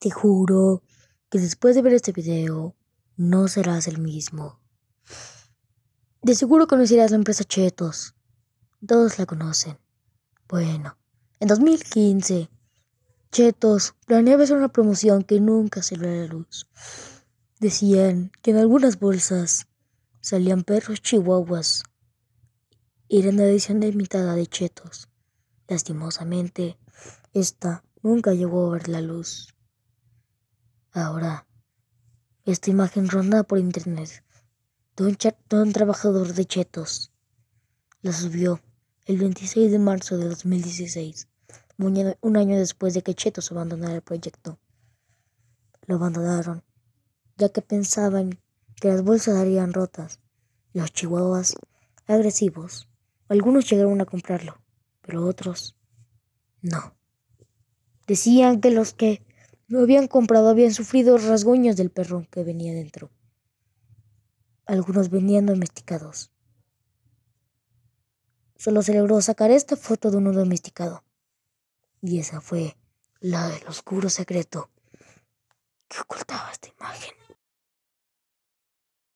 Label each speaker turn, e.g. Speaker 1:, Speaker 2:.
Speaker 1: Te juro que después de ver este video no serás el mismo. De seguro conocerás la empresa Chetos. Todos la conocen. Bueno, en 2015, Chetos planeaba hacer una promoción que nunca salió a la luz. Decían que en algunas bolsas salían perros chihuahuas. Era una edición limitada de Chetos. Lastimosamente, esta nunca llegó a ver la luz. Ahora, esta imagen ronda por internet de un, trabajador de chetos. La subió el 26 de marzo de 2016, un año después de que Chetos abandonara el proyecto. Lo abandonaron, ya que pensaban que las bolsas darían rotas. Los chihuahuas, agresivos, algunos llegaron a comprarlo, pero otros no. Decían que los que no habían comprado, habían sufrido rasguños del perro que venía dentro. Algunos venían domesticados. Solo celebró sacar esta foto de uno domesticado. Y esa fue la del oscuro secreto que ocultaba esta imagen.